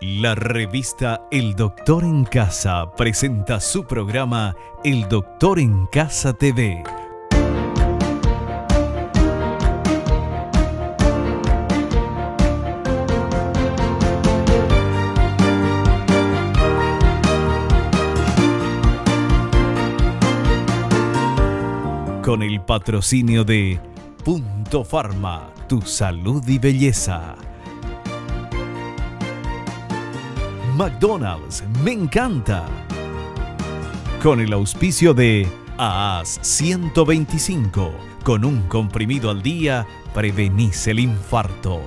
La revista El Doctor en Casa presenta su programa El Doctor en Casa TV. Con el patrocinio de Punto Farma, tu salud y belleza. McDonald's me encanta. Con el auspicio de AAS 125, con un comprimido al día, prevenís el infarto.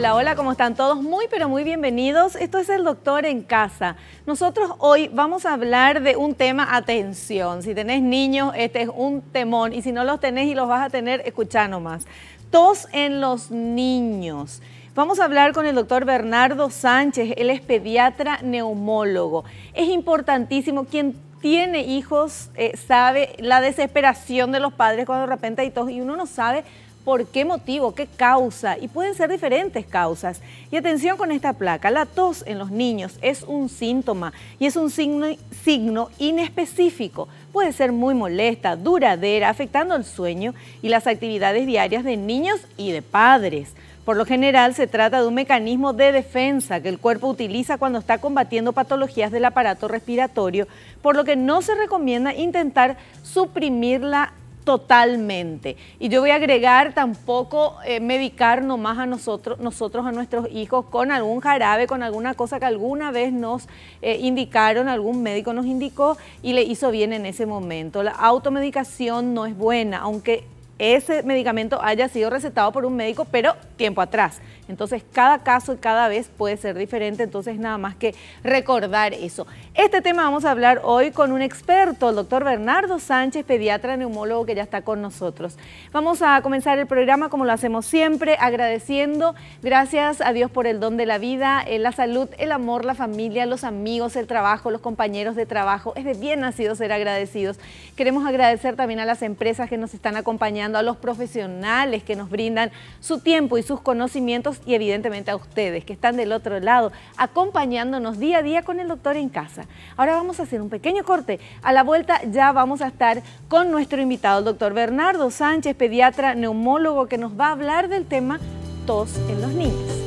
Hola, hola, ¿cómo están todos? Muy, pero muy bienvenidos. Esto es El Doctor en Casa. Nosotros hoy vamos a hablar de un tema, atención, si tenés niños, este es un temón, y si no los tenés y los vas a tener, escucha nomás. Tos en los niños. Vamos a hablar con el doctor Bernardo Sánchez, él es pediatra neumólogo. Es importantísimo, quien tiene hijos eh, sabe la desesperación de los padres cuando de repente hay tos y uno no sabe por qué motivo, qué causa, y pueden ser diferentes causas. Y atención con esta placa, la tos en los niños es un síntoma y es un signo, inespecífico. Puede ser muy molesta, duradera, afectando el sueño y las actividades diarias de niños y de padres. Por lo general se trata de un mecanismo de defensa que el cuerpo utiliza cuando está combatiendo patologías del aparato respiratorio, por lo que no se recomienda intentar suprimirla totalmente. Y yo voy a agregar tampoco eh, medicar nomás a nosotros, nosotros, a nuestros hijos con algún jarabe, con alguna cosa que alguna vez nos eh, indicaron, algún médico nos indicó y le hizo bien en ese momento. La automedicación no es buena, aunque ese medicamento haya sido recetado por un médico, pero tiempo atrás. Entonces cada caso y cada vez puede ser diferente, entonces nada más que recordar eso. Este tema vamos a hablar hoy con un experto, el doctor Bernardo Sánchez, pediatra neumólogo que ya está con nosotros. Vamos a comenzar el programa como lo hacemos siempre, agradeciendo, gracias a Dios por el don de la vida, eh, la salud, el amor, la familia, los amigos, el trabajo, los compañeros de trabajo. Es de bien nacido ser agradecidos. Queremos agradecer también a las empresas que nos están acompañando, a los profesionales que nos brindan su tiempo y sus conocimientos y evidentemente a ustedes que están del otro lado acompañándonos día a día con el doctor en casa. Ahora vamos a hacer un pequeño corte. A la vuelta ya vamos a estar con nuestro invitado, el doctor Bernardo Sánchez, pediatra, neumólogo, que nos va a hablar del tema tos en los niños.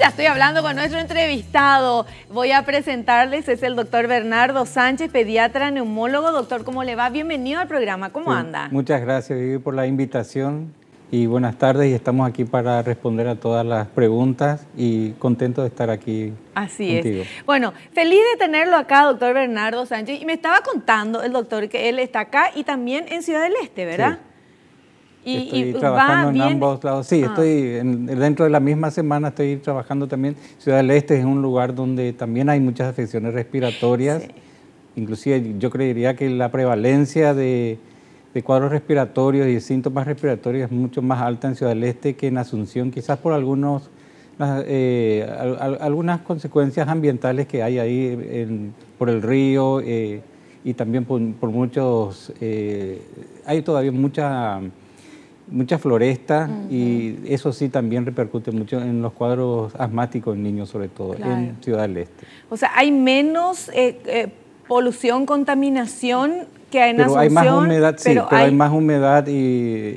ya estoy hablando con nuestro entrevistado. Voy a presentarles, es el doctor Bernardo Sánchez, pediatra, neumólogo. Doctor, ¿cómo le va? Bienvenido al programa, ¿cómo anda? Muchas gracias, Vivi, por la invitación y buenas tardes y estamos aquí para responder a todas las preguntas y contento de estar aquí. Así es. Bueno, feliz de tenerlo acá, doctor Bernardo Sánchez. Y me estaba contando el doctor que él está acá y también en Ciudad del Este, ¿verdad? Sí estoy trabajando en ambos lados. Sí, ah. estoy dentro de la misma semana estoy trabajando también. Ciudad del Este es un lugar donde también hay muchas afecciones respiratorias. Inclusive yo creería que la prevalencia de, cuadros respiratorios y síntomas respiratorios es mucho más alta en Ciudad del Este que en Asunción, quizás por algunos eh, algunas consecuencias ambientales que hay ahí por el río eh, y también por, muchos... Eh, hay todavía mucha mucha floresta y eso sí también repercute mucho en los cuadros asmáticos en niños, sobre todo en Ciudad del Este. O sea, hay menos eh, eh, polución, contaminación que hay pero Hay más humedad, sí, pero, hay, más humedad y,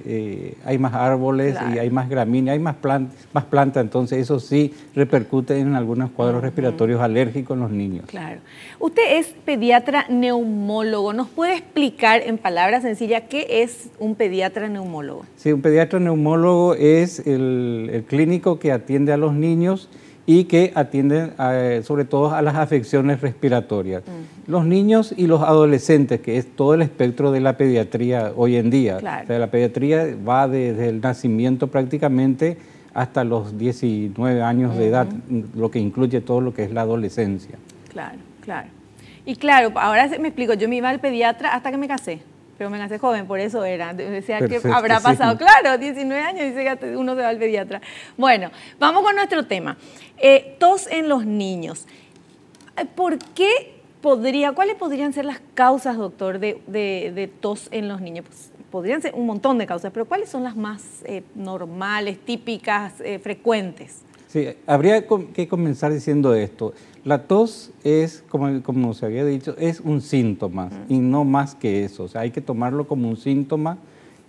eh, hay más árboles y hay más gramíneas, hay más, plantas, más planta, entonces eso sí repercute en algunos cuadros respiratorios alérgicos en los niños. Claro. Usted es pediatra neumólogo, ¿nos puede explicar en palabras sencillas qué es un pediatra neumólogo? Sí, un pediatra neumólogo es el, el clínico que atiende a los niños y que atienden eh, sobre todo a las afecciones respiratorias. Los niños y los adolescentes, que es todo el espectro de la pediatría hoy en día. Claro. la pediatría va desde el nacimiento prácticamente hasta los 19 años de edad, lo que incluye todo lo que es la adolescencia. Claro, claro. Y claro, ahora me explico, yo me iba al pediatra hasta que me casé yo me hace joven, por eso era. Decía que habrá pasado, claro, 19 años, y uno se va al pediatra. Bueno, vamos con nuestro tema. Eh, tos en los niños. Eh, ¿Por qué podría, cuáles podrían ser las causas, doctor, de, de, tos en los niños? Pues, podrían ser un montón de causas, pero ¿cuáles son las más eh, normales, típicas, frecuentes? Sí, habría que comenzar diciendo esto. La tos es, como, se había dicho, es un síntoma y no más que eso. O sea, hay que tomarlo como un síntoma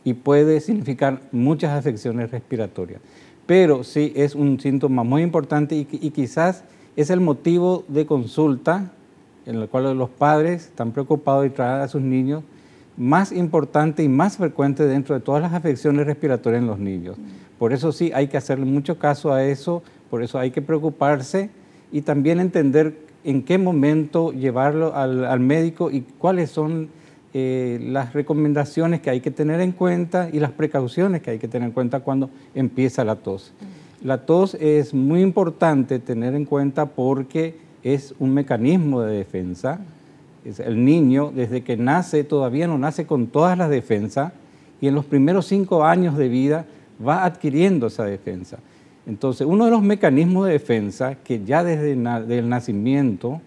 y puede significar muchas afecciones respiratorias. Pero sí es un síntoma muy importante y, y quizás es el motivo de consulta en el cual los padres están preocupados y traen a sus niños más importante y más frecuente dentro de todas las afecciones respiratorias en los niños. Por eso sí hay que hacerle mucho caso a eso, por eso hay que preocuparse y también entender en qué momento llevarlo al, médico y cuáles son eh, las recomendaciones que hay que tener en cuenta y las precauciones que hay que tener en cuenta cuando empieza la tos. La tos es muy importante tener en cuenta porque es un mecanismo de defensa. el niño desde que nace todavía no nace con todas las defensas y en los primeros cinco años de vida va adquiriendo esa defensa. Entonces, uno de los mecanismos de defensa que ya desde el nacimiento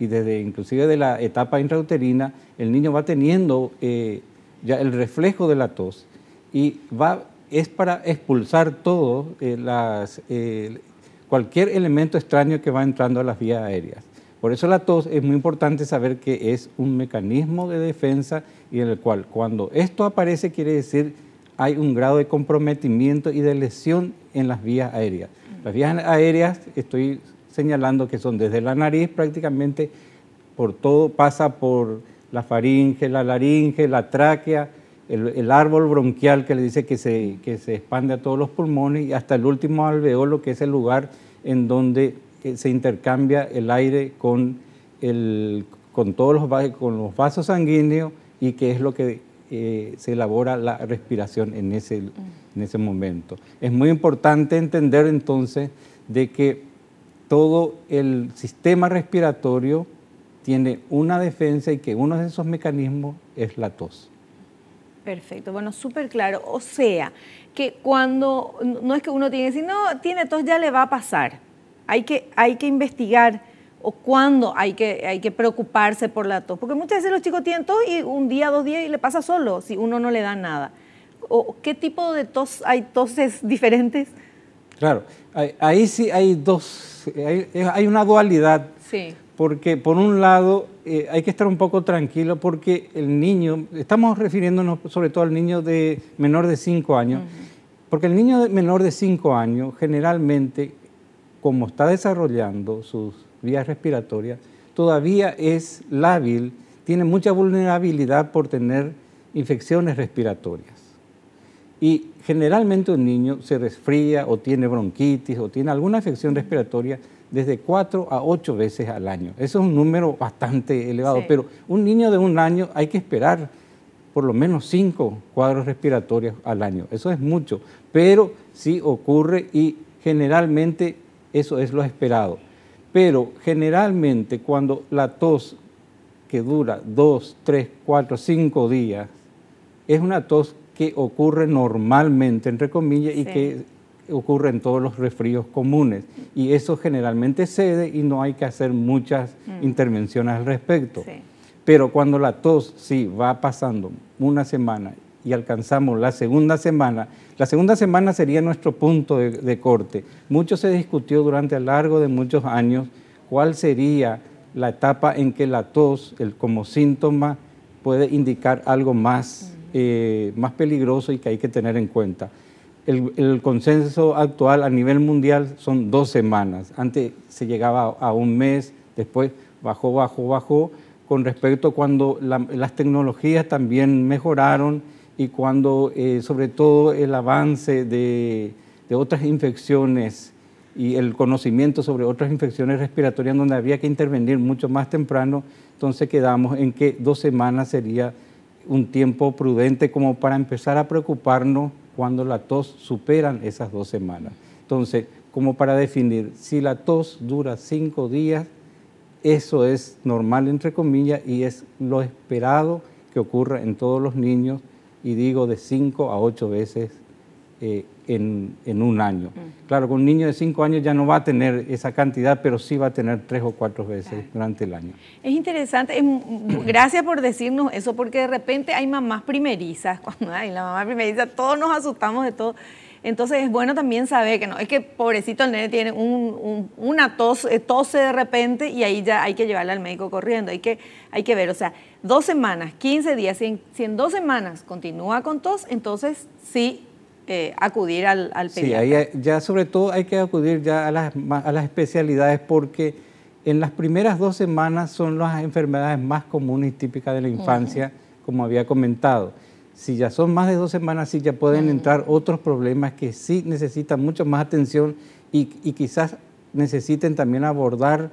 y desde inclusive de la etapa intrauterina, el niño va teniendo eh, ya el reflejo de la tos y va, es para expulsar todo, eh, las, eh, cualquier elemento extraño que va entrando a las vías aéreas. Por eso la tos es muy importante saber que es un mecanismo de defensa y en el cual cuando esto aparece quiere decir hay un grado de comprometimiento y de lesión en las vías aéreas. Las vías aéreas estoy señalando que son desde la nariz prácticamente por todo, pasa por la faringe, la laringe, la tráquea, el, árbol bronquial que le dice que se, se expande a todos los pulmones y hasta el último alveolo, que es el lugar en donde eh, se intercambia el aire con, el, con todos los, con los vasos sanguíneos y que es lo que se elabora la respiración en ese, en ese momento. Es muy importante entender entonces de que todo el sistema respiratorio tiene una defensa y que uno de esos mecanismos es la tos. Perfecto, bueno, súper claro. O sea, que cuando, no es que uno tiene si no, tiene tos, ya le va a pasar. Hay que, hay que investigar o cuándo hay que, hay que preocuparse por la tos. Porque muchas veces los chicos tienen tos y un día, dos días y le pasa solo si uno no le da nada. ¿O ¿Qué tipo de tos hay toses diferentes? Claro, ahí, sí hay dos, hay, una dualidad. Sí. Porque por un lado eh, hay que estar un poco tranquilo porque el niño, estamos refiriéndonos sobre todo al niño de menor de 5 años, porque el niño de menor de 5 años generalmente, como está desarrollando sus vías respiratorias, todavía es lábil, tiene mucha vulnerabilidad por tener infecciones respiratorias. Y generalmente un niño se resfría o tiene bronquitis o tiene alguna infección respiratoria desde cuatro a ocho veces al año. Eso es un número bastante elevado, pero un niño de un año hay que esperar por lo menos cinco cuadros respiratorios al año. Eso es mucho, pero sí ocurre y generalmente eso es lo esperado. Pero generalmente cuando la tos que dura dos, tres, cuatro, cinco días, es una tos que ocurre normalmente, entre comillas, y que ocurre en todos los resfríos comunes. Y eso generalmente cede y no hay que hacer muchas mm. intervenciones al respecto. Pero cuando la tos sí va pasando una semana y alcanzamos la segunda semana. La segunda semana sería nuestro punto de, corte. Mucho se discutió durante a lo largo de muchos años cuál sería la etapa en que la tos, el, como síntoma, puede indicar algo más, eh, más peligroso y que hay que tener en cuenta. El, consenso actual a nivel mundial son dos semanas. Antes se llegaba a, un mes, después bajó, bajó, bajó. Con respecto a cuando las tecnologías también mejoraron, y cuando eh, sobre todo el avance de, de, otras infecciones y el conocimiento sobre otras infecciones respiratorias donde había que intervenir mucho más temprano, entonces quedamos en que dos semanas sería un tiempo prudente como para empezar a preocuparnos cuando la tos superan esas dos semanas. Entonces, como para definir, si la tos dura cinco días, eso es normal entre comillas y es lo esperado que ocurra en todos los niños y digo de 5 a 8 veces eh, en, en, un año. Claro, con un niño de 5 años ya no va a tener esa cantidad, pero sí va a tener 3 o 4 veces durante el año. Es interesante, es, gracias por decirnos eso, porque de repente hay mamás primerizas, cuando hay la mamá primeriza, todos nos asustamos de todo. Entonces es bueno también saber que no, es que pobrecito el nene tiene un, una tos, eh, tose de repente y ahí ya hay que llevarle al médico corriendo, hay que, hay que ver, o sea, dos semanas, 15 días, si en, dos semanas continúa con tos, entonces sí eh, acudir al, pediatra. Sí, ahí, ya sobre todo hay que acudir ya a las, especialidades porque en las primeras dos semanas son las enfermedades más comunes y típicas de la infancia, como había comentado. Si ya son más de dos semanas, sí ya pueden entrar otros problemas que sí necesitan mucho más atención y, y quizás necesiten también abordar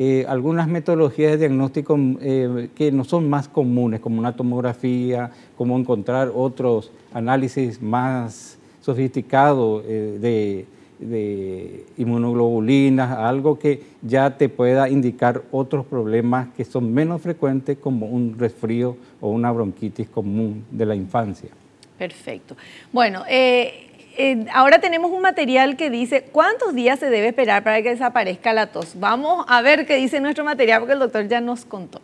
eh, algunas metodologías de diagnóstico mm, eh, que no son más comunes, como una tomografía, como encontrar otros análisis más sofisticados eh, de, inmunoglobulinas, algo que ya te pueda indicar otros problemas que son menos frecuentes como un resfrío o una bronquitis común de la infancia. Perfecto. Bueno, eh, ahora tenemos un material que dice cuántos días se debe esperar para que desaparezca la tos. Vamos a ver qué dice nuestro material porque el doctor ya nos contó.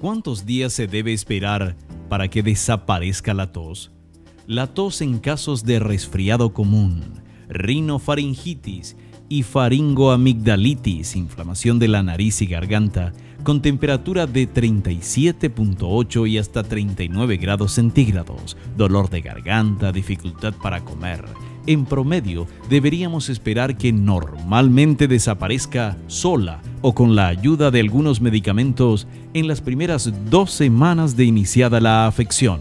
¿Cuántos días se debe esperar para que desaparezca la tos? La tos en casos de resfriado común, rinofaringitis y faringoamigdalitis, inflamación de la nariz y garganta, con temperatura de 37.8 y hasta 39 grados centígrados, dolor de garganta, dificultad para comer. En promedio, deberíamos esperar que normalmente desaparezca sola o con la ayuda de algunos medicamentos en las primeras dos semanas de iniciada la afección.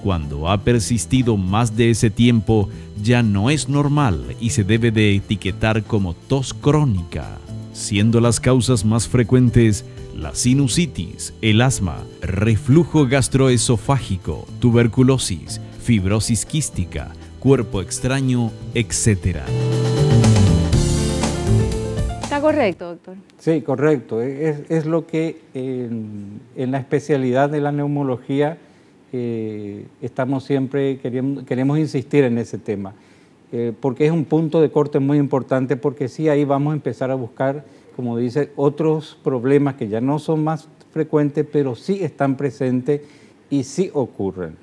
Cuando ha persistido más de ese tiempo, ya no es normal y se debe de etiquetar como tos crónica, siendo las causas más frecuentes la sinusitis, el asma, reflujo gastroesofágico, tuberculosis, fibrosis quística, cuerpo extraño, etc. ¿Está correcto, doctor? Sí, correcto. Es, lo que en, la especialidad de la neumología eh, estamos siempre, queremos, insistir en ese tema. Eh, porque es un punto de corte muy importante, porque sí ahí vamos a empezar a buscar como dice, otros problemas que ya no son más frecuentes, pero sí están presentes y sí ocurren.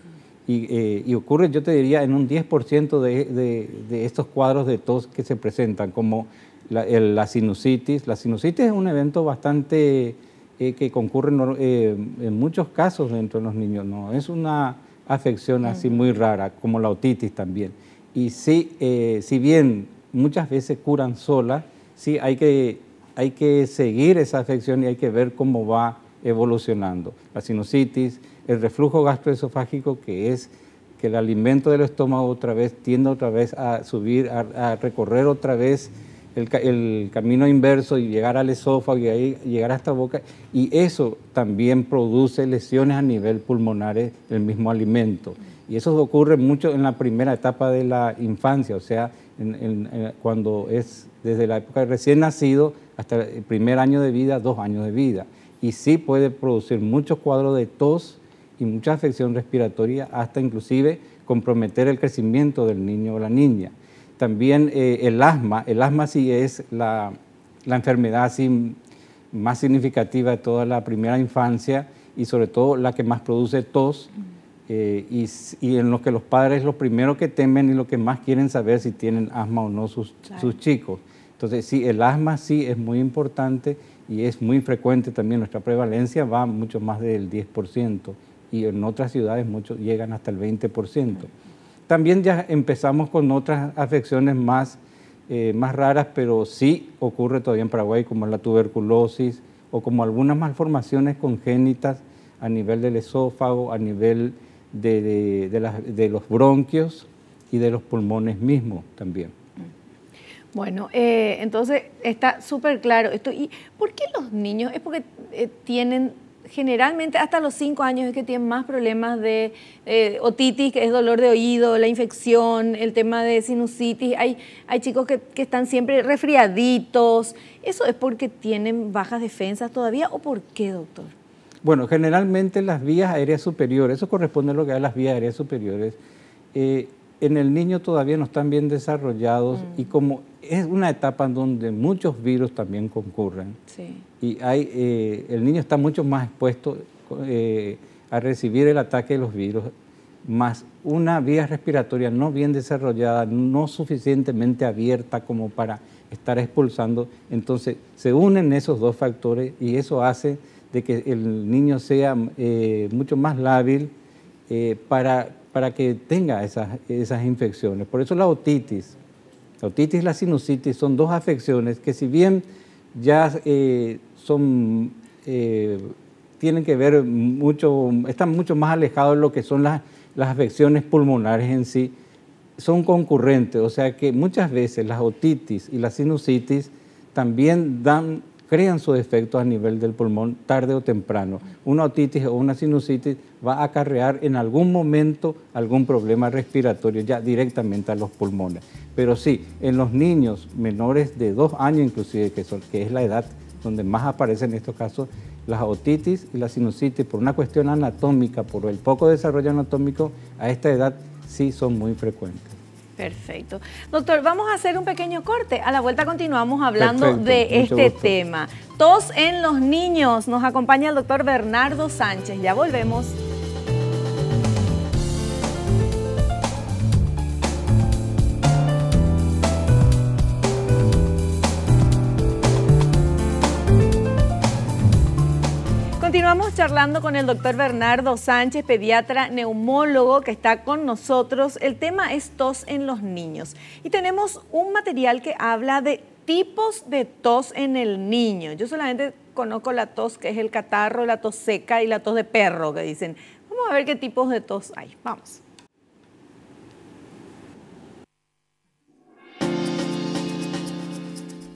Y, eh, ocurre, yo te diría, en un 10% de, estos cuadros de tos que se presentan, como la, sinusitis. La sinusitis es un evento bastante eh, que concurre eh, en, muchos casos dentro de los niños. No, es una afección así muy rara, como la otitis también. Y sí, eh, si bien muchas veces curan sola, sí hay que hay que seguir esa afección y hay que ver cómo va evolucionando. La sinusitis, el reflujo gastroesofágico, que es que el alimento del estómago otra vez tiende otra vez a subir, a, recorrer otra vez el, camino inverso y llegar al esófago y ahí llegar hasta boca. Y eso también produce lesiones a nivel pulmonar eh, del mismo alimento. Y eso ocurre mucho en la primera etapa de la infancia, o sea, eh, cuando es desde la época recién nacido hasta el primer año de vida, dos años de vida. Y sí puede producir muchos cuadros de tos y mucha afección respiratoria, hasta inclusive comprometer el crecimiento del niño o la niña. También eh, el asma, el asma sí es la, enfermedad más significativa de toda la primera infancia y sobre todo la que más produce tos eh, y, en lo que los padres lo primero que temen y lo que más quieren saber si tienen asma o no sus chicos. Entonces, sí, el asma sí es muy importante y es muy frecuente también. Nuestra prevalencia va mucho más del 10% y en otras ciudades muchos llegan hasta el 20%. También ya empezamos con otras afecciones más, eh, más raras, pero sí ocurre todavía en Paraguay, como la tuberculosis o como algunas malformaciones congénitas a nivel del esófago, a nivel de los bronquios y de los pulmones mismos también. Bueno, eh, entonces está súper claro esto. ¿Y por qué los niños? Es porque eh, tienen generalmente hasta los cinco años es que tienen más problemas de eh, otitis, que es dolor de oído, la infección, el tema de sinusitis. Hay, hay chicos que, están siempre resfriaditos. ¿Eso es porque tienen bajas defensas todavía o por qué, doctor? Bueno, generalmente las vías aéreas superiores, eso corresponde a lo que hay las vías aéreas superiores, en el niño todavía no están bien desarrollados mm. y como es una etapa en donde muchos virus también concurren. Y hay, eh, el niño está mucho más expuesto eh, a recibir el ataque de los virus, más una vía respiratoria no bien desarrollada, no suficientemente abierta como para estar expulsando. Entonces se unen esos dos factores y eso hace de que el niño sea eh, mucho más lábil para, para que tenga esas, esas infecciones. Por eso la otitis la otitis y la sinusitis son dos afecciones que si bien ya eh, son, eh, tienen que ver mucho, están mucho más alejados de lo que son las, afecciones pulmonares en sí, son concurrentes, o sea que muchas veces las otitis y la sinusitis también dan, crean sus efectos a nivel del pulmón tarde o temprano. Una otitis o una sinusitis va a acarrear en algún momento algún problema respiratorio ya directamente a los pulmones. Pero sí, en los niños menores de dos años inclusive, que, es la edad donde más aparecen estos casos, las otitis y la sinusitis por una cuestión anatómica, por el poco desarrollo anatómico, a esta edad sí son muy frecuentes. Perfecto. Doctor, vamos a hacer un pequeño corte. A la vuelta continuamos hablando de este tema. Tos en los niños. Nos acompaña el doctor Bernardo Sánchez. Ya volvemos. Estamos charlando con el doctor Bernardo Sánchez, pediatra neumólogo, que está con nosotros. El tema es tos en los niños. Y tenemos un material que habla de tipos de tos en el niño. Yo solamente conozco la tos que es el catarro, la tos seca y la tos de perro, que dicen. Vamos a ver qué tipos de tos hay. Vamos.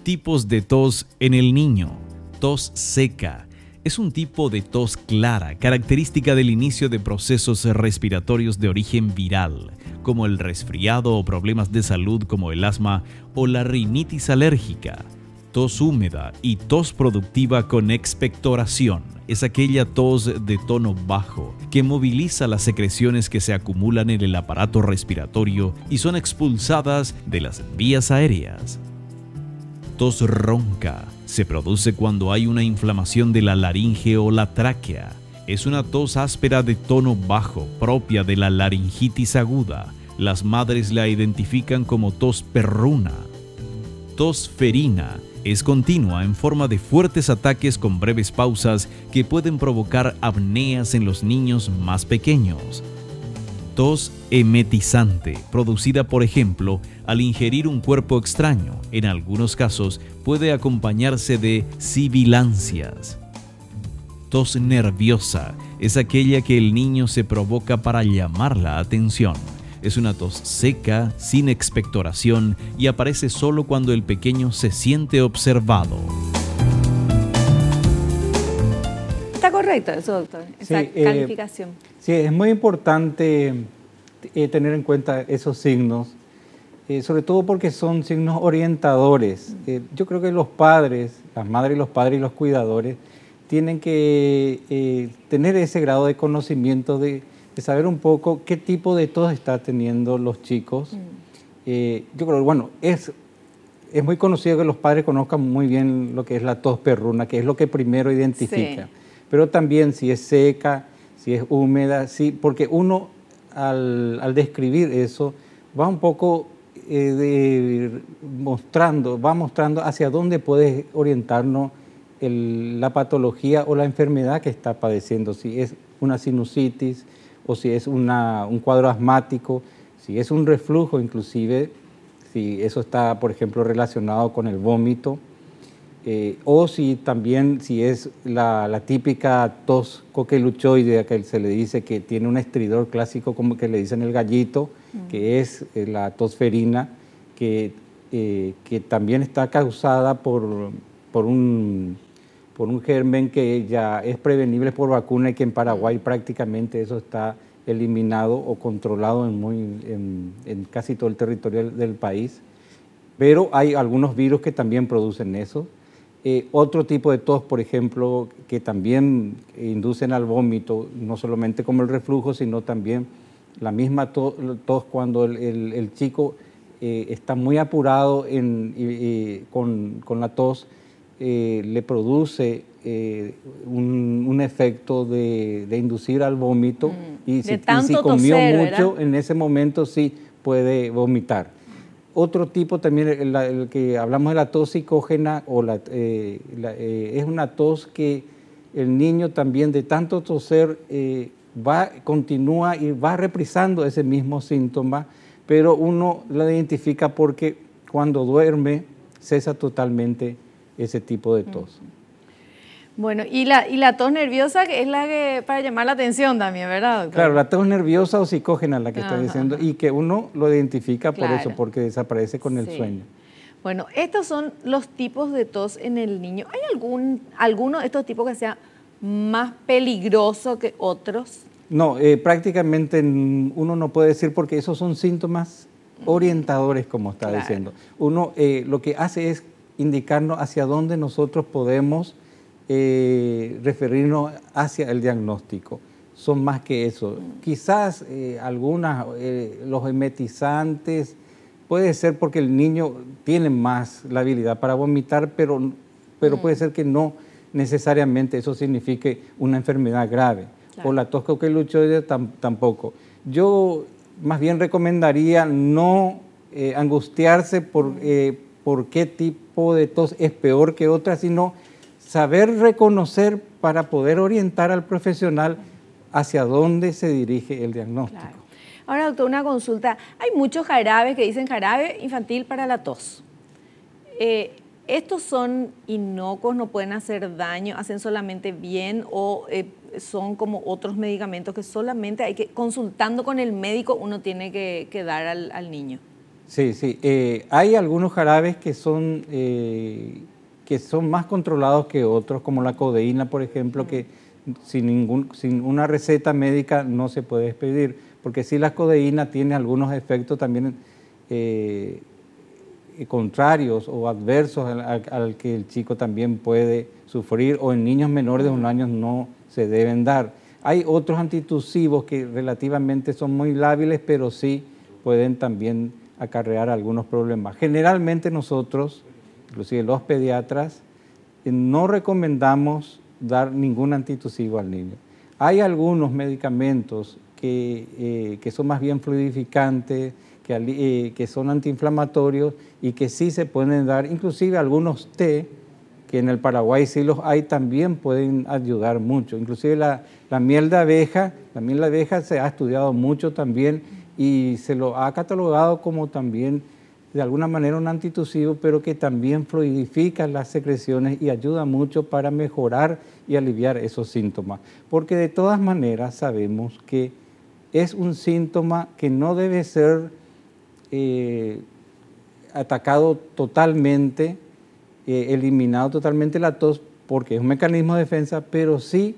Tipos de tos en el niño. Tos seca es un tipo de tos clara, característica del inicio de procesos respiratorios de origen viral, como el resfriado o problemas de salud como el asma o la rinitis alérgica. Tos húmeda y tos productiva con expectoración es aquella tos de tono bajo que moviliza las secreciones que se acumulan en el aparato respiratorio y son expulsadas de las vías aéreas. Tos ronca se produce cuando hay una inflamación de la laringe o la tráquea. Es una tos áspera de tono bajo, propia de la laringitis aguda. Las madres la identifican como tos perruna. Tos ferina es continua en forma de fuertes ataques con breves pausas que pueden provocar apneas en los niños más pequeños. Tos emetizante, producida por ejemplo al ingerir un cuerpo extraño. En algunos casos puede acompañarse de sibilancias. Tos nerviosa es aquella que el niño se provoca para llamar la atención. Es una tos seca, sin expectoración y aparece solo cuando el pequeño se siente observado. Está correcto eso, doctor, esa eh, calificación. sí, es muy importante eh, tener en cuenta esos signos eh, sobre todo porque son signos orientadores. Mm. Eh, yo creo que los padres, las madres, los padres y los cuidadores, tienen que eh, tener ese grado de conocimiento, de, saber un poco qué tipo de tos está teniendo los chicos. Mm. yo creo, bueno, es, es muy conocido que los padres conozcan muy bien lo que es la tos perruna, que es lo que primero identifica. Pero también si es seca, si es húmeda, sí, porque uno al, al describir eso va un poco eh, mostrando, va mostrando hacia dónde puede orientarnos la patología o la enfermedad que está padeciendo, si es una sinusitis o si es un cuadro asmático, si es un reflujo inclusive, si eso está, por ejemplo, relacionado con el vómito eh, o si también si es la, típica tos coqueluchoidea que se le dice que tiene un estridor clásico como que le dicen el gallito, mm. que es eh, la tosferina, que, eh, que también está causada por, por, un, por un germen que ya es prevenible por vacuna y que en Paraguay mm. prácticamente eso está eliminado o controlado en, muy, en, casi todo el territorio del país. Pero hay algunos virus que también producen eso eh, otro tipo de tos, por ejemplo, que también inducen al vómito, no solamente como el reflujo, sino también la misma tos, cuando el, chico eh, está muy apurado en, con, la tos, eh, le produce un, efecto de, inducir al vómito mm. y, si, comió mucho, en ese momento sí puede vomitar. Otro tipo también, el, que hablamos de la tos psicógena, o la, eh, eh, es una tos que el niño también de tanto toser eh, va, continúa y va reprisando ese mismo síntoma, pero uno la identifica porque cuando duerme cesa totalmente ese tipo de tos. Bueno, y la, y la tos nerviosa es la que para llamar la atención también, ¿verdad? Claro, la tos nerviosa o psicógena la que está diciendo y que uno lo identifica por eso, porque desaparece con el sueño. Bueno, estos son los tipos de tos en el niño. ¿Hay algún alguno de estos tipos que sea más peligroso que otros? No, eh, prácticamente uno no puede decir porque esos son síntomas orientadores, como está diciendo. Uno eh, lo que hace es indicarnos hacia dónde nosotros podemos eh, referirnos hacia el diagnóstico. Son más que eso. Quizás eh, algunas, eh, los emetizantes, puede ser porque el niño tiene más la habilidad para vomitar, pero, pero puede mm. ser que no necesariamente eso signifique una enfermedad grave. O la luchó tam tampoco. Yo más bien recomendaría no angustiarse por, por, qué tipo de tos es peor que otra, sino saber reconocer para poder orientar al profesional hacia dónde se dirige el diagnóstico. Ahora, doctor, una consulta. Hay muchos jarabes que dicen jarabe infantil para la tos. Eh, ¿Estos son inocuos, no pueden hacer daño, hacen solamente bien o eh, son como otros medicamentos que solamente hay que, consultando con el médico, uno tiene que, dar al, niño? Sí, sí. Eh, hay algunos jarabes que son que son más controlados que otros, como la codeína, por ejemplo, que sin, ningún, sin una receta médica no se puede despedir, porque si la codeína tiene algunos efectos también eh, contrarios o adversos al, al, que el chico también puede sufrir o en niños menores de un año no se deben dar. Hay otros antitusivos que relativamente son muy lábiles, pero sí pueden también acarrear algunos problemas. Generalmente nosotros inclusive los pediatras, eh, no recomendamos dar ningún antitusivo al niño. Hay algunos medicamentos que, eh, son más bien fluidificantes, eh, que, son antiinflamatorios y que sí se pueden dar, inclusive algunos té, que en el Paraguay sí los hay, también pueden ayudar mucho. Inclusive la miel de abeja, la miel de abeja se ha estudiado mucho también y se lo ha catalogado como también de alguna manera un antitusivo, pero que también fluidifica las secreciones y ayuda mucho para mejorar y aliviar esos síntomas. Porque de todas maneras sabemos que es un síntoma que no debe ser eh, atacado totalmente, eh, eliminado totalmente la tos, porque es un mecanismo de defensa, pero sí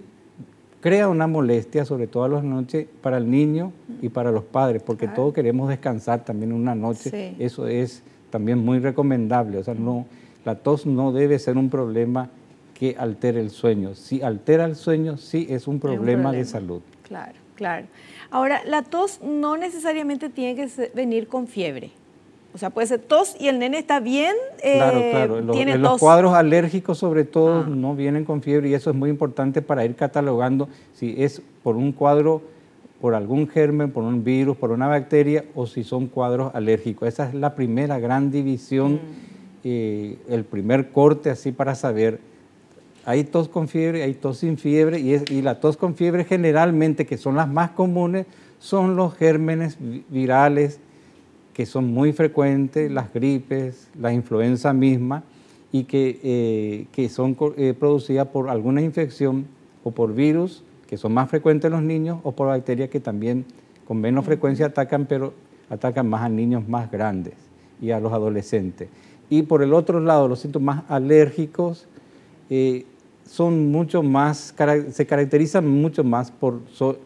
crea una molestia, sobre todo a las noches, para el niño y para los padres, porque todos queremos descansar también una noche. Eso es también muy recomendable. O sea, no, la tos no debe ser un problema que altere el sueño. Si altera el sueño, sí es un problema. de salud. Claro, claro. Ahora, la tos no necesariamente tiene que venir con fiebre. O sea, puede ser tos y el nene está bien. Eh, claro, Los, cuadros alérgicos, sobre todo, ah. no vienen con fiebre y eso es muy importante para ir catalogando si es por un cuadro, por algún germen, por un virus, por una bacteria o si son cuadros alérgicos. Esa es la primera gran división, mm. eh, el primer corte así para saber. Hay tos con fiebre, hay tos sin fiebre y la tos con fiebre generalmente, que son las más comunes, son los gérmenes virales que son muy frecuentes, las gripes, la influenza misma, y que, eh, que son eh, producidas por alguna infección o por virus, que son más frecuentes en los niños, o por bacterias que también con menos frecuencia atacan, pero atacan más a niños más grandes y a los adolescentes. Y por el otro lado, los síntomas alérgicos eh, son mucho más, se caracterizan mucho más por,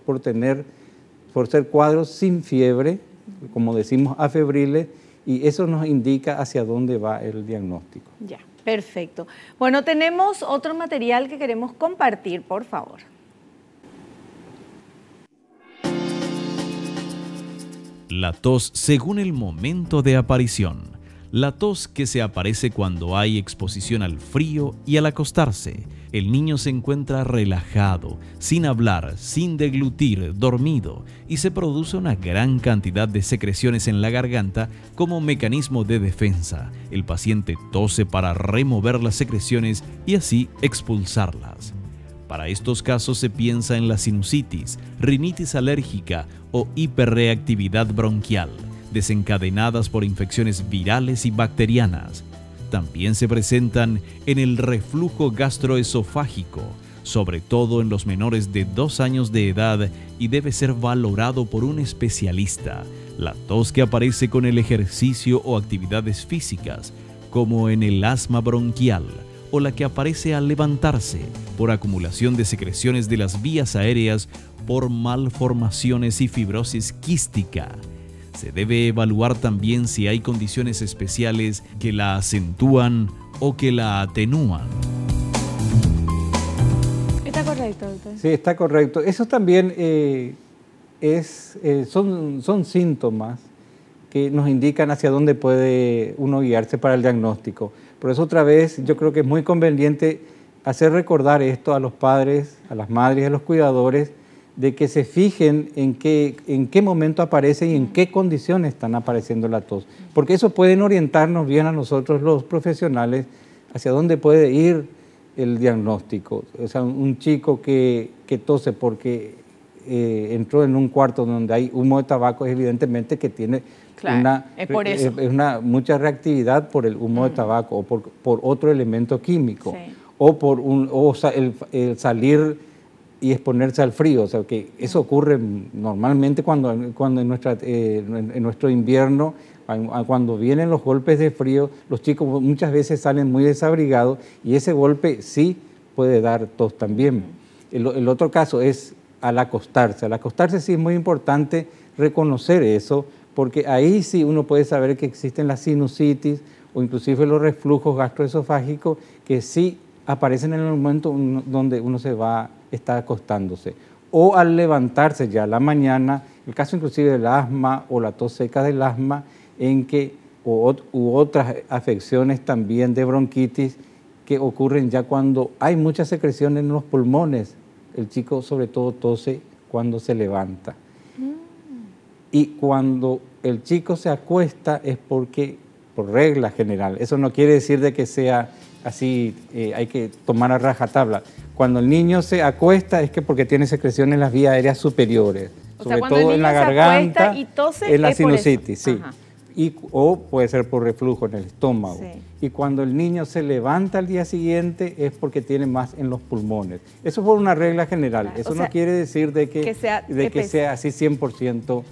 por tener, por ser cuadros sin fiebre, como decimos, afebriles, y eso nos indica hacia dónde va el diagnóstico. Ya, perfecto. Bueno, tenemos otro material que queremos compartir, por favor. La tos según el momento de aparición. La tos que se aparece cuando hay exposición al frío y al acostarse el niño se encuentra relajado, sin hablar, sin deglutir, dormido, y se produce una gran cantidad de secreciones en la garganta como mecanismo de defensa. El paciente tose para remover las secreciones y así expulsarlas. Para estos casos se piensa en la sinusitis, rinitis alérgica o hiperreactividad bronquial, desencadenadas por infecciones virales y bacterianas también se presentan en el reflujo gastroesofágico, sobre todo en los menores de 2 años de edad y debe ser valorado por un especialista. La tos que aparece con el ejercicio o actividades físicas, como en el asma bronquial, o la que aparece al levantarse por acumulación de secreciones de las vías aéreas por malformaciones y fibrosis quística. Se debe evaluar también si hay condiciones especiales que la acentúan o que la atenúan. Está correcto, doctor. Sí, está correcto. Eso también eh, eh, son, son síntomas que nos indican hacia dónde puede uno guiarse para el diagnóstico. Por eso otra vez yo creo que es muy conveniente hacer recordar esto a los padres, a las madres, a los cuidadores, de que se fijen en qué, en qué momento aparece y en qué condiciones están apareciendo la tos, porque eso puede orientarnos bien a nosotros los profesionales hacia dónde puede ir el diagnóstico. O sea, un chico que, tose porque eh, entró en un cuarto donde hay humo de tabaco, evidentemente que tiene una, es una, mucha reactividad por el humo de tabaco o por, otro elemento químico o por un, o el salir y exponerse al frío. O sea, que eso ocurre normalmente cuando, cuando en, eh, en nuestro invierno, cuando vienen los golpes de frío, los chicos muchas veces salen muy desabrigados y ese golpe sí puede dar tos también. El, otro caso es al acostarse. Al acostarse sí es muy importante reconocer eso, porque ahí sí uno puede saber que existen las sinusitis o inclusive los reflujos gastroesofágicos que sí aparecen en el momento donde uno se va, está acostándose. O al levantarse ya a la mañana, el caso inclusive del asma o la tos seca del asma, en que, u otras afecciones también de bronquitis que ocurren ya cuando hay muchas secreciones en los pulmones. El chico sobre todo tose cuando se levanta. Mm. Y cuando el chico se acuesta es porque, por regla general, eso no quiere decir de que sea así eh, hay que tomar a rajatabla. Cuando el niño se acuesta es que porque tiene secreción en las vías aéreas superiores, sobre todo en la garganta, y en la sinusitis, sí. Y, o puede ser por reflujo en el estómago. Y cuando el niño se levanta al día siguiente es porque tiene más en los pulmones. Eso es por una regla general. Eso no quiere decir de que, sea, de que sea así 100%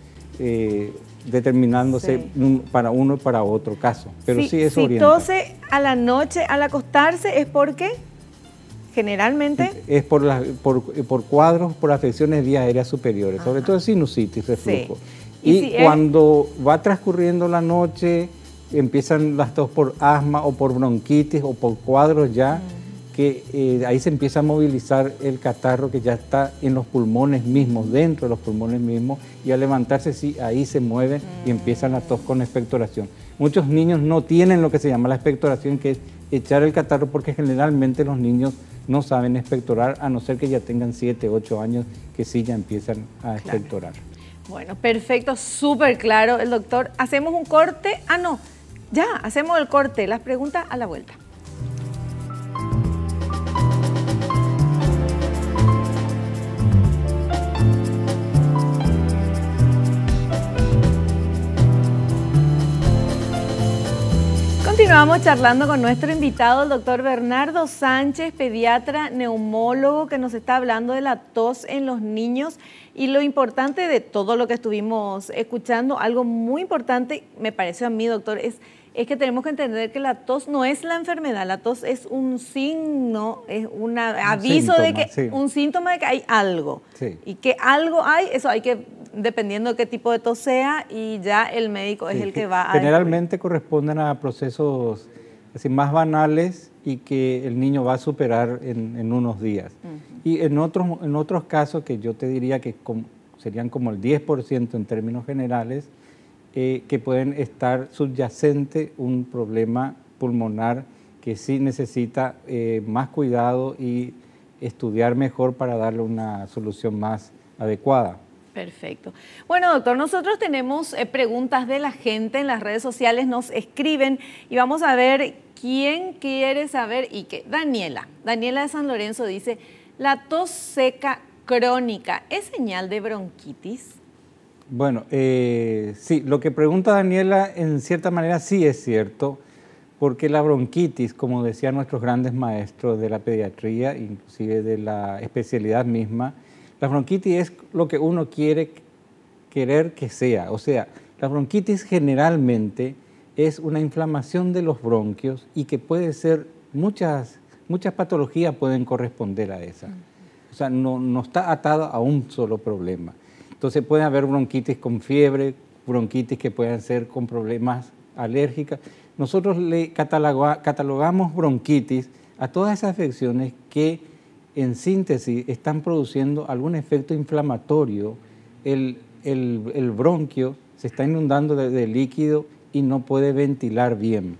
determinándose para uno y para otro caso. Pero sí, eso. es si tose a la noche al acostarse es por qué generalmente es por, por, cuadros, por afecciones vías aéreas superiores, sobre todo sinusitis, reflujo. Y, cuando va transcurriendo la noche, empiezan las tos por asma o por bronquitis o por cuadros ya. Mm que eh, ahí se empieza a movilizar el catarro que ya está en los pulmones mismos, dentro de los pulmones mismos, y al levantarse, sí, ahí se mueve y empiezan la tos con expectoración. Muchos niños no tienen lo que se llama la expectoración, que es echar el catarro, porque generalmente los niños no saben expectorar, a no ser que ya tengan 7, 8 años, que sí ya empiezan a expectorar. Bueno, perfecto, súper claro el doctor. Hacemos un corte. Ah, no, ya, hacemos el corte. Las preguntas a la vuelta. Continuamos charlando con nuestro invitado, el doctor Bernardo Sánchez, pediatra neumólogo, que nos está hablando de la tos en los niños. Y lo importante de todo lo que estuvimos escuchando, algo muy importante, me pareció a mí, doctor, es, es que tenemos que entender que la tos no es la enfermedad, la tos es un signo, es un aviso de que, un síntoma de que hay algo. Y que algo hay, eso hay que dependiendo de qué tipo de tos sea y ya el médico es el que va a... Generalmente corresponden a procesos así, más banales y que el niño va a superar en, unos días. Y en otros, en otros casos que yo te diría que serían como el 10% en términos generales, eh, que pueden estar subyacente un problema pulmonar que sí necesita eh, más cuidado y estudiar mejor para darle una solución más adecuada. Perfecto. Bueno, doctor, nosotros tenemos eh, preguntas de la gente en las redes sociales, nos escriben y vamos a ver quién quiere saber y qué. Daniela, Daniela de San Lorenzo dice, la tos seca crónica, ¿es señal de bronquitis? Bueno, eh, sí, lo que pregunta Daniela en cierta manera sí es cierto, porque la bronquitis, como decían nuestros grandes maestros de la pediatría, inclusive de la especialidad misma, la bronquitis es lo que uno quiere querer que sea. O sea, la bronquitis generalmente es una inflamación de los bronquios y que puede ser muchas, muchas patologías pueden corresponder a esa. O sea, no, está atado a un solo problema. Entonces puede haber bronquitis con fiebre, bronquitis que pueden ser con problemas alérgicos. Nosotros le catalogamos bronquitis a todas esas afecciones que en síntesis están produciendo algún efecto inflamatorio, el, bronquio se está inundando de, líquido y no puede ventilar bien.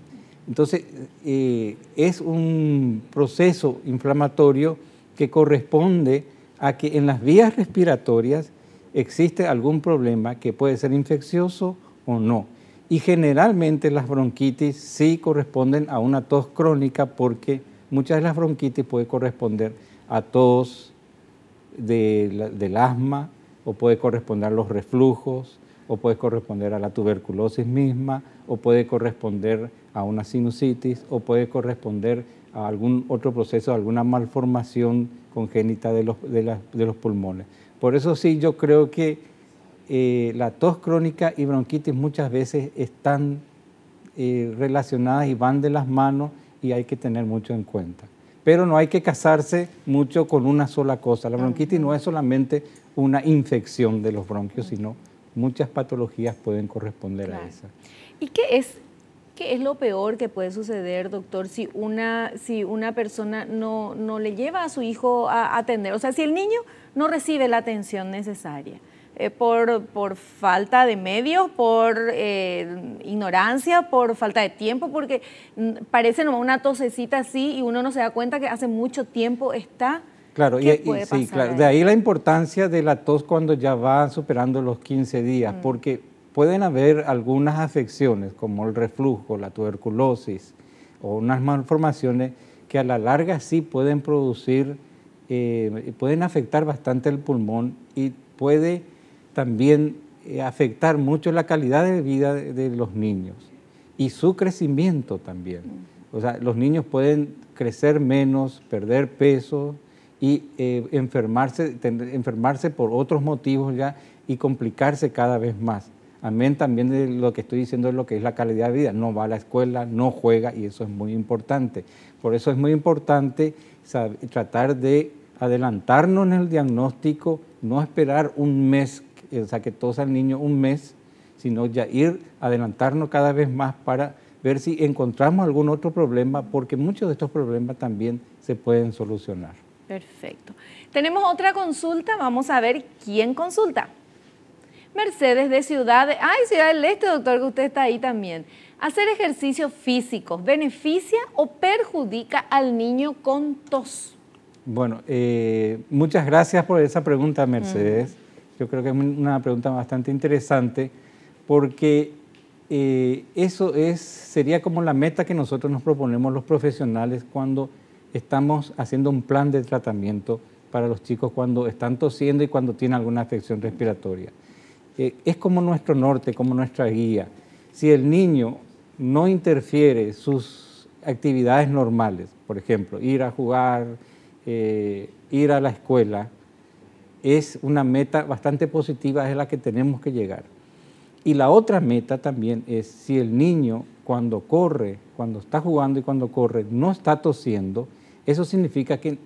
Entonces, eh, es un proceso inflamatorio que corresponde a que en las vías respiratorias existe algún problema que puede ser infeccioso o no. Y generalmente las bronquitis sí corresponden a una tos crónica porque muchas de las bronquitis puede corresponder a tos, del asma, o puede corresponder a los reflujos, o puede corresponder a la tuberculosis misma, o puede corresponder a una sinusitis, o puede corresponder a algún otro proceso, alguna malformación congénita de los, pulmones. Por eso sí, yo creo que eh, la tos crónica y bronquitis muchas veces están eh, relacionadas y van de las manos y hay que tener mucho en cuenta pero no hay que casarse mucho con una sola cosa. La bronquitis no es solamente una infección de los bronquios, sino muchas patologías pueden corresponder a esa. ¿Y qué es, qué es lo peor que puede suceder, doctor, si una, si una persona no, no le lleva a su hijo a atender? O sea, si el niño no recibe la atención necesaria. Eh, por, por, falta de medios, por eh, ignorancia, por falta de tiempo, porque mm, parece una tosecita así y uno no se da cuenta que hace mucho tiempo está. Claro, y, sí, claro. de ahí la importancia de la tos cuando ya va superando los 15 días, mm. porque pueden haber algunas afecciones como el reflujo, la tuberculosis o unas malformaciones que a la larga sí pueden producir, eh, pueden afectar bastante el pulmón y puede también eh, afectar mucho la calidad de vida de los niños y su crecimiento también. O sea, los niños pueden crecer menos, perder peso y eh, enfermarse, enfermarse por otros motivos ya y complicarse cada vez más. Amén también lo que estoy diciendo es lo que es la calidad de vida. No va a la escuela, no juega y eso es muy importante. Por eso es muy importante tratar de adelantarnos en el diagnóstico, no esperar un mes saque sea, al niño un mes, sino ya ir adelantarnos cada vez más para ver si encontramos algún otro problema, porque muchos de estos problemas también se pueden solucionar. Perfecto. Tenemos otra consulta, vamos a ver quién consulta. Mercedes de Ciudad, ay, Ciudad del Este, doctor, que usted está ahí también. ¿Hacer ejercicios físicos beneficia o perjudica al niño con tos? Bueno, eh, muchas gracias por esa pregunta, Mercedes. Yo creo que es una pregunta bastante interesante porque eh, eso es, sería como la meta que nosotros nos proponemos los profesionales cuando estamos haciendo un plan de tratamiento para los chicos cuando están tosiendo y cuando tienen alguna afección respiratoria. Eh, es como nuestro norte, como nuestra guía. Si el niño no interfiere sus actividades normales, por ejemplo, ir a jugar, eh, ir a la escuela, es una meta bastante positiva, es la que tenemos que llegar. Y la otra meta también es si el niño cuando corre, cuando está jugando y cuando corre, no está tosiendo, eso significa que,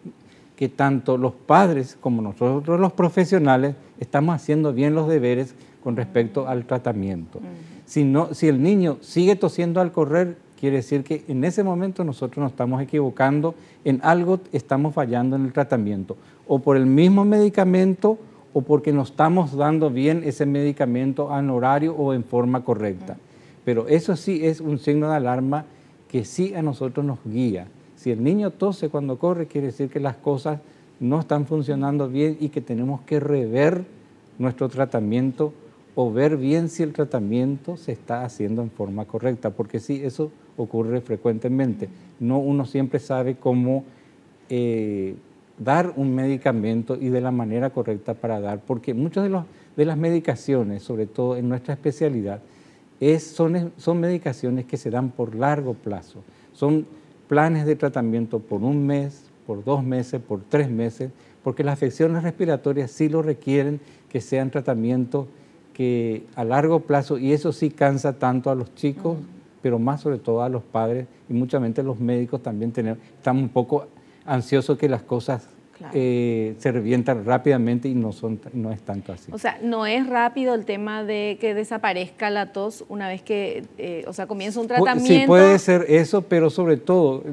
tanto los padres como nosotros los profesionales estamos haciendo bien los deberes con respecto al tratamiento. si, si el niño sigue tosiendo al correr, quiere decir que en ese momento nosotros nos estamos equivocando, en algo estamos fallando en el tratamiento o por el mismo medicamento o porque no estamos dando bien ese medicamento al horario o en forma correcta. Pero eso sí es un signo de alarma que sí a nosotros nos guía. Si el niño tose cuando corre, quiere decir que las cosas no están funcionando bien y que tenemos que rever nuestro tratamiento o ver bien si el tratamiento se está haciendo en forma correcta, porque sí, eso ocurre frecuentemente. No uno siempre sabe cómo eh, dar un medicamento y de la manera correcta para dar, porque muchas de, de las medicaciones, sobre todo en nuestra especialidad, son, son medicaciones que se dan por largo plazo. Son planes de tratamiento por un mes, por dos meses, por tres meses, porque las afecciones respiratorias sí lo requieren que sean tratamientos que a largo plazo, y eso sí cansa tanto a los chicos, pero más sobre todo a los padres y veces los médicos también están un poco ansioso que las cosas eh, se revientan rápidamente y no, son, no es tanto así. O sea, no es rápido el tema de que desaparezca la tos una vez que, eh, o sea, comienza un tratamiento. Sí, puede ser eso, pero sobre todo,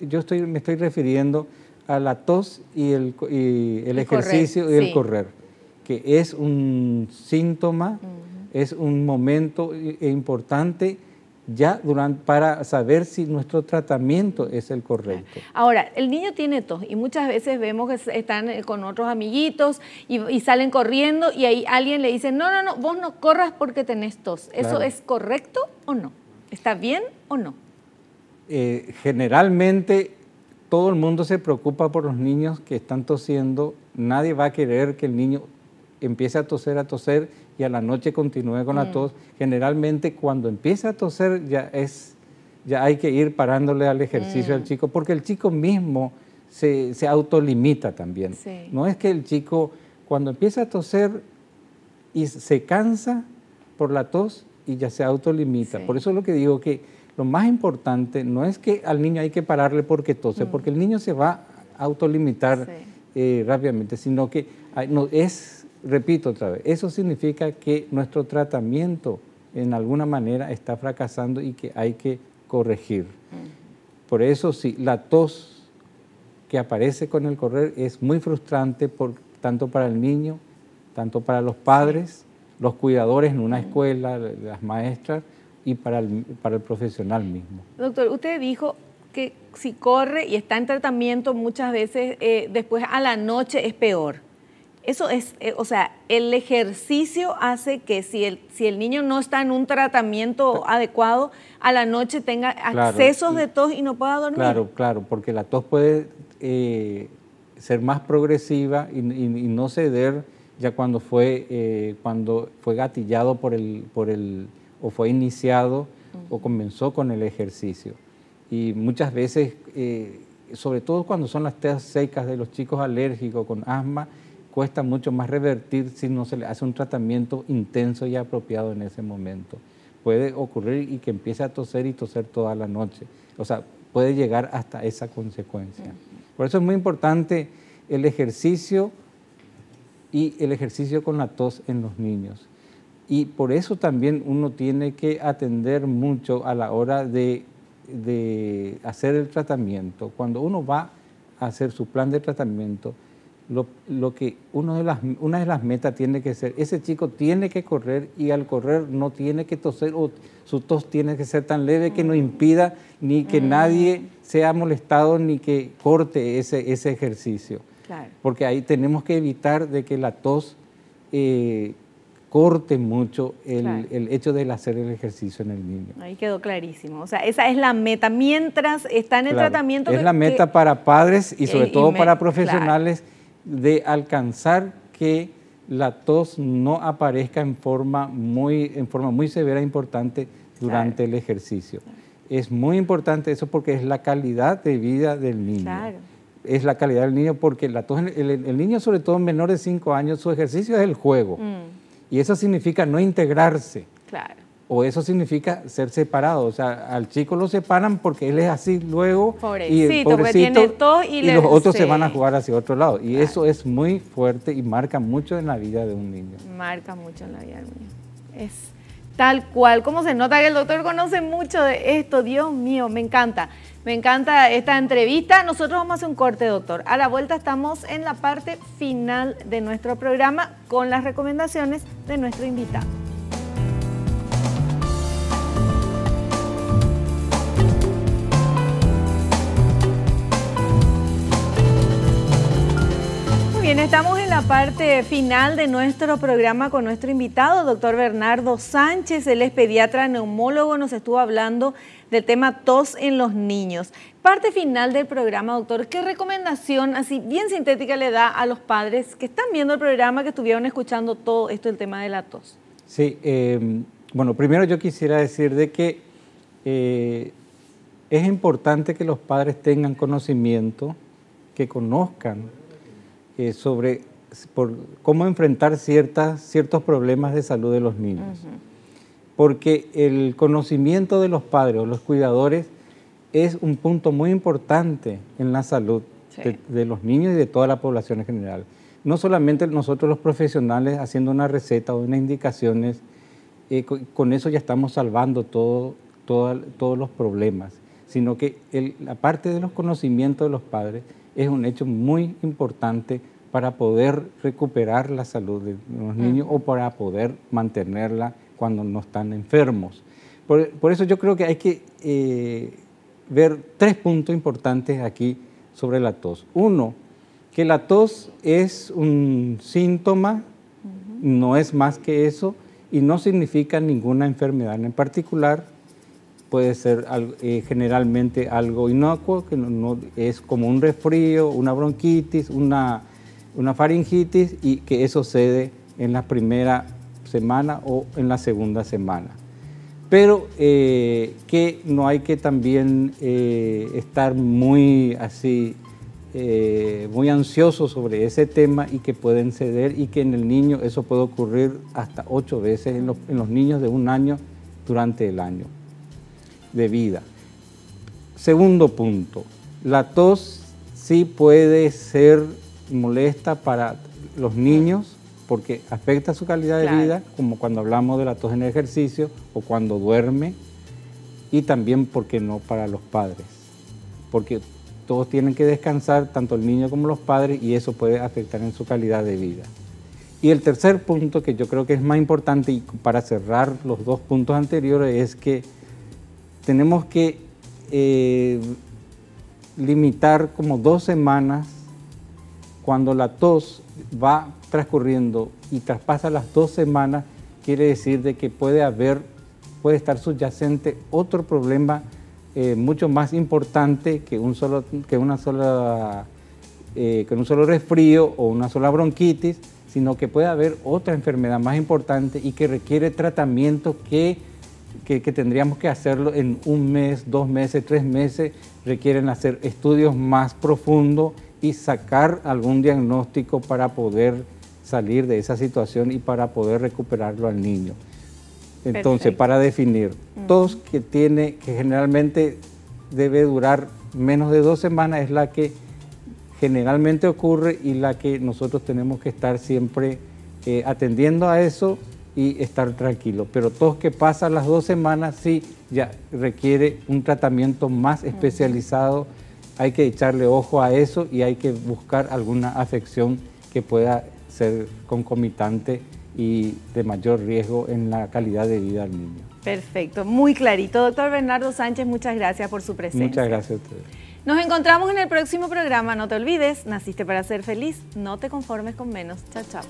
yo estoy, me estoy refiriendo a la tos y el, el ejercicio y el correr, que es un síntoma, es un momento eh, importante ya durante, para saber si nuestro tratamiento es el correcto. Ahora, el niño tiene tos y muchas veces vemos que están eh, con otros amiguitos y, salen corriendo y ahí alguien le dice, no, no, no, vos no corras porque tenés tos. ¿Eso es correcto o no? ¿Está bien o no? Eh, generalmente todo el mundo se preocupa por los niños que están tosiendo, nadie va a querer que el niño empiece a toser, a toser y a la noche continúe con la mm. tos. Generalmente cuando empieza a toser ya es ya hay que ir parándole al ejercicio al mm. chico, porque el chico mismo se, autolimita también. No es que el chico cuando empieza a toser y se cansa por la tos y ya se autolimita. Por eso es lo que digo que lo más importante no es que al niño hay que pararle porque tose, mm. porque el niño se va a autolimitar eh, rápidamente, sino que no, es repito otra vez, eso significa que nuestro tratamiento en alguna manera está fracasando y que hay que corregir. Mm. Por eso sí, la tos que aparece con el correr es muy frustrante por, tanto para el niño, tanto para los padres, los cuidadores en una mm. escuela, las maestras y para el, profesional mismo. Doctor, usted dijo que si corre y está en tratamiento muchas veces eh, después a la noche es peor. Eso es, eh, o sea, el ejercicio hace que si el, si el niño no está en un tratamiento adecuado, a la noche tenga accesos de tos y no pueda dormir. Claro, claro, porque la tos puede eh, ser más progresiva y, no ceder ya cuando fue, eh, cuando fue gatillado por el, por el, o fue iniciado o comenzó con el ejercicio. Y muchas veces, sobre todo cuando son las teas secas de los chicos alérgicos con asma, cuesta mucho más revertir si no se le hace un tratamiento intenso y apropiado en ese momento. Puede ocurrir y que empiece a toser y toser toda la noche. O sea, puede llegar hasta esa consecuencia. Por eso es muy importante el ejercicio y el ejercicio con la tos en los niños. Y por eso también uno tiene que atender mucho a la hora de, hacer el tratamiento. Cuando uno va a hacer su plan de tratamiento, lo, lo que uno de las, una de las metas tiene que ser, ese chico tiene que correr y al correr no tiene que toser o su tos tiene que ser tan leve que no mm. impida ni que mm. nadie sea molestado ni que corte ese, ese ejercicio. Porque ahí tenemos que evitar de que la tos eh, corte mucho el, el, hecho de hacer el ejercicio en el niño. Ahí quedó clarísimo. O sea, esa es la meta. Mientras está en el tratamiento... Es la meta para padres y sobre todo para profesionales de alcanzar que la tos no aparezca en forma muy, en forma muy severa e importante durante el ejercicio. Es muy importante eso porque es la calidad de vida del niño. Claro. Es la calidad del niño porque la tos, el, niño, sobre todo menor de 5 años, su ejercicio es el juego. Mm. Y eso significa no integrarse. Claro o eso significa ser separado. O sea, al chico lo separan porque él es así luego. y el pobrecito, tiene todo y, y los otros se van a jugar hacia otro lado. Y eso es muy fuerte y marca mucho en la vida de un niño. Marca mucho en la vida del niño. Es tal cual. Como se nota que el doctor conoce mucho de esto. Dios mío, me encanta. Me encanta esta entrevista. Nosotros vamos a hacer un corte, doctor. A la vuelta estamos en la parte final de nuestro programa con las recomendaciones de nuestro invitado. bien, estamos en la parte final de nuestro programa con nuestro invitado, doctor Bernardo Sánchez. Él es pediatra neumólogo, nos estuvo hablando del tema tos en los niños. Parte final del programa, doctor, ¿qué recomendación así bien sintética le da a los padres que están viendo el programa, que estuvieron escuchando todo esto, el tema de la tos? Sí, em, bueno, primero yo quisiera decir de que eh, es importante que los padres tengan conocimiento, que conozcan eh, sobre cómo enfrentar ciertas, ciertos problemas de salud de los niños. Porque el conocimiento de los padres o los cuidadores es un punto muy importante en la salud de, los niños y de toda la población en general. No solamente nosotros los profesionales haciendo una receta o unas indicaciones, eh, con, eso ya estamos salvando todo, todos los problemas, sino que el, la parte de los conocimientos de los padres es un hecho muy importante para poder recuperar la salud de los mm. niños o para poder mantenerla cuando no están enfermos. Por, eso yo creo que hay que eh, ver tres puntos importantes aquí sobre la tos. Uno, que la tos es un síntoma, no es más que eso, y no significa ninguna enfermedad en particular, puede ser eh, generalmente algo inocuo, que no, es como un resfrío, una bronquitis, una, faringitis y que eso cede en la primera semana o en la segunda semana. Pero eh, que no hay que también eh, estar muy así, muy ansioso sobre ese tema y que pueden ceder y que en el niño eso puede ocurrir hasta ocho veces en los niños de un año durante el año de vida. Segundo punto, la tos sí puede ser molesta para los niños porque afecta su calidad de vida, como cuando hablamos de la tos en el ejercicio o cuando duerme, y también, porque no?, para los padres, porque todos tienen que descansar, tanto el niño como los padres, y eso puede afectar en su calidad de vida. Y el tercer punto, que yo creo que es más importante, y para cerrar los dos puntos anteriores, es que tenemos que eh, limitar como dos semanas cuando la tos va transcurriendo y traspasa las dos semanas, quiere decir de que puede haber, puede estar subyacente otro problema eh, mucho más importante que un solo, que una sola, eh, un solo resfrío o una sola bronquitis, sino que puede haber otra enfermedad más importante y que requiere tratamiento que que, tendríamos que hacerlo en un mes, dos meses, tres meses, requieren hacer estudios más profundos y sacar algún diagnóstico para poder salir de esa situación y para poder recuperarlo al niño. Entonces, para definir, tos que tiene, que generalmente debe durar menos de dos semanas, es la que generalmente ocurre y la que nosotros tenemos que estar siempre eh, atendiendo a eso y estar tranquilo. Pero todo lo que pasa las dos semanas sí ya requiere un tratamiento más especializado. Hay que echarle ojo a eso y hay que buscar alguna afección que pueda ser concomitante y de mayor riesgo en la calidad de vida del niño. Perfecto, muy clarito. Doctor Bernardo Sánchez, muchas gracias por su presencia. Muchas gracias a ustedes. Nos encontramos en el próximo programa. No te olvides, naciste para ser feliz. No te conformes con menos. Chao, chao.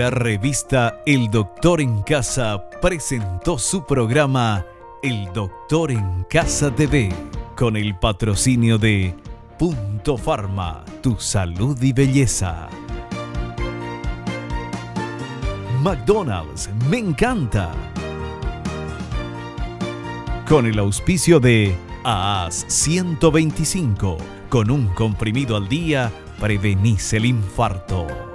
La revista El Doctor en Casa presentó su programa El Doctor en Casa TV con el patrocinio de Punto Farma, tu salud y belleza. McDonald's, me encanta. Con el auspicio de AAS 125, con un comprimido al día, prevenís el infarto.